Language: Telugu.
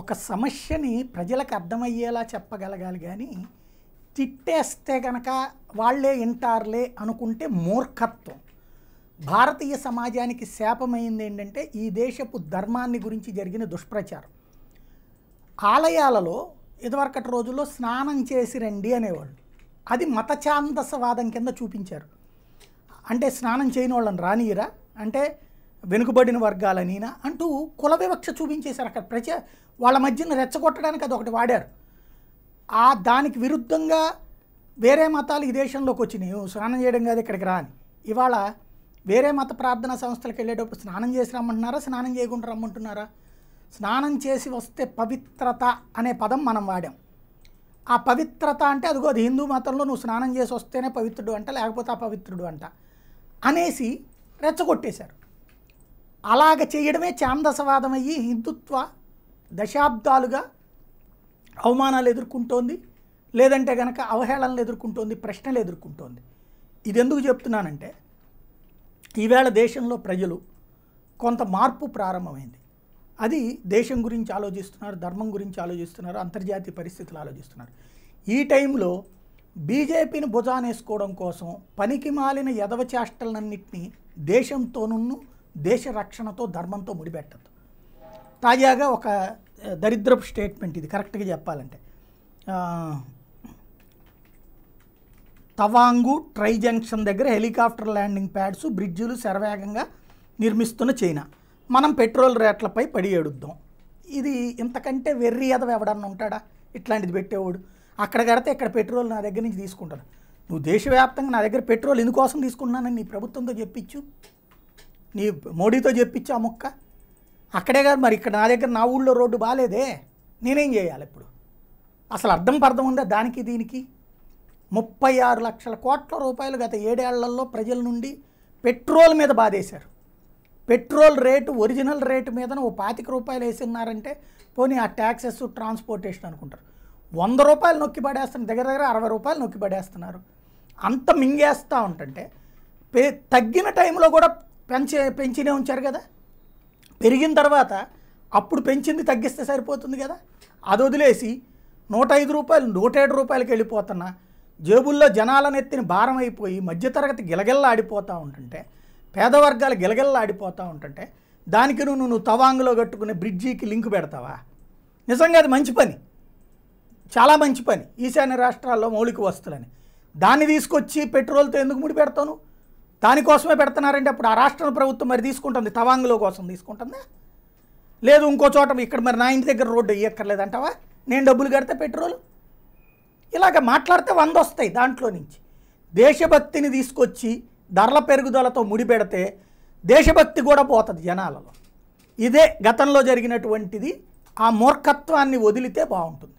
ఒక సమస్యని ప్రజలకు అర్థమయ్యేలా చెప్పగలగాలి కానీ తిట్టేస్తే కనుక వాళ్ళే వింటారులే అనుకుంటే మూర్ఖత్వం భారతీయ సమాజానికి శాపమైంది ఏంటంటే ఈ దేశపు ధర్మాన్ని గురించి జరిగిన దుష్ప్రచారం ఆలయాలలో ఇదివరకటి రోజుల్లో స్నానం చేసి రండి అనేవాళ్ళు అది మతఛాందసవాదం కింద చూపించారు అంటే స్నానం చేయని వాళ్ళని రానియరా అంటే వెనుకబడిన వర్గాలనైనా అంటూ కుల వివక్ష చూపించేశారు అక్కడ ప్రజ వాళ్ళ మధ్యన రెచ్చగొట్టడానికి అది ఒకటి వాడారు ఆ దానికి విరుద్ధంగా వేరే మతాలు ఈ దేశంలోకి వచ్చినాయి స్నానం చేయడం కాదు ఇక్కడికి రాని ఇవాళ వేరే మత ప్రార్థనా సంస్థలకు వెళ్ళేటప్పుడు స్నానం చేసి రమ్మంటున్నారా స్నానం చేయకుండా రమ్మంటున్నారా స్నానం చేసి వస్తే పవిత్రత అనే పదం మనం వాడాం ఆ పవిత్రత అంటే అదిగో అది హిందూ మతంలో నువ్వు స్నానం చేసి వస్తేనే పవిత్రుడు అంట లేకపోతే అపవిత్రుడు అంట అనేసి రెచ్చగొట్టేశారు అలాగ చేయడమే ఛాందసవాదమయ్యి హిందుత్వ దశాబ్దాలుగా అవమానాలు ఎదుర్కొంటోంది లేదంటే కనుక అవహేళనలు ఎదుర్కొంటోంది ప్రశ్నలు ఎదుర్కొంటోంది ఇది ఎందుకు చెప్తున్నానంటే ఈవేళ దేశంలో ప్రజలు కొంత మార్పు ప్రారంభమైంది అది దేశం గురించి ఆలోచిస్తున్నారు ధర్మం గురించి ఆలోచిస్తున్నారు అంతర్జాతీయ పరిస్థితులు ఆలోచిస్తున్నారు ఈ టైంలో బీజేపీని భుజానేసుకోవడం కోసం పనికి మాలిన యదవచేష్టలన్నింటినీ దేశంతోనూ దేశ రక్షణతో ధర్మంతో ముడిపెట్టద్దు తాజాగా ఒక దరిద్రపు స్టేట్మెంట్ ఇది కరెక్ట్గా చెప్పాలంటే తవాంగు ట్రై జంక్షన్ దగ్గర హెలికాప్టర్ ల్యాండింగ్ ప్యాడ్స్ బ్రిడ్జులు శరవేగంగా నిర్మిస్తున్న చైనా మనం పెట్రోల్ రేట్లపై పడి ఏడుద్దాం ఇది ఇంతకంటే వెర్రి అదవ ఎవడన్నా ఉంటాడా ఇట్లాంటిది పెట్టేవాడు అక్కడ కడితే ఇక్కడ పెట్రోల్ నా దగ్గర నుంచి తీసుకుంటాడు నువ్వు దేశవ్యాప్తంగా నా దగ్గర పెట్రోల్ ఎందుకోసం తీసుకున్నానని నీ ప్రభుత్వంతో చెప్పించు నీ మోడీతో చెప్పించా ముక్క అక్కడే కాదు మరి ఇక్కడ నా దగ్గర నా ఊళ్ళో రోడ్డు బాగాలేదే నేనేం చేయాలి ఇప్పుడు అసలు అర్థం పర్థం ఉందా దానికి దీనికి ముప్పై ఆరు లక్షల కోట్ల రూపాయలు గత ఏడేళ్లలో ప్రజల నుండి పెట్రోల్ మీద బాధేశారు పెట్రోల్ రేటు ఒరిజినల్ రేటు మీద ఓ పాతిక రూపాయలు వేసినారంటే పోనీ ఆ ట్యాక్సెస్ ట్రాన్స్పోర్టేషన్ అనుకుంటారు వంద రూపాయలు నొక్కి పడేస్తున్నారు దగ్గర దగ్గర అరవై రూపాయలు నొక్కి పడేస్తున్నారు అంత మింగేస్తూ ఉంటుంటే పే తగ్గిన టైంలో కూడా పెంచే పెంచినే ఉంచారు కదా పెరిగిన తర్వాత అప్పుడు పెంచింది తగ్గిస్తే సరిపోతుంది కదా అది వదిలేసి నూట ఐదు రూపాయలు నూట ఏడు రూపాయలకి వెళ్ళిపోతున్నా జేబుల్లో జనాల నెత్తిని భారం అయిపోయి మధ్యతరగతి గిలగిల్లాడిపోతూ ఉంటుంటే పేదవర్గాలు గిలగిల్లాడిపోతూ ఉంటుంటే దానికి నువ్వు నువ్వు తవాంగ్లో కట్టుకునే బ్రిడ్జికి లింక్ పెడతావా నిజంగా అది మంచి పని చాలా మంచి పని ఈశాన్య రాష్ట్రాల్లో మౌలిక వస్తువులని దాన్ని తీసుకొచ్చి పెట్రోల్తో ఎందుకు ముడి పెడతావు దానికోసమే పెడుతున్నారంటే అప్పుడు ఆ రాష్ట్ర ప్రభుత్వం మరి తీసుకుంటుంది తవాంగ్లో కోసం తీసుకుంటుందా లేదు ఇంకో చోట ఇక్కడ మరి నా ఇంటి దగ్గర రోడ్డు అంటావా నేను డబ్బులు కడితే పెట్రోల్ ఇలాగ మాట్లాడితే వంద వస్తాయి దాంట్లో నుంచి దేశభక్తిని తీసుకొచ్చి ధరల పెరుగుదలతో ముడిపెడితే దేశభక్తి కూడా పోతుంది జనాలలో ఇదే గతంలో జరిగినటువంటిది ఆ మూర్ఖత్వాన్ని వదిలితే బాగుంటుంది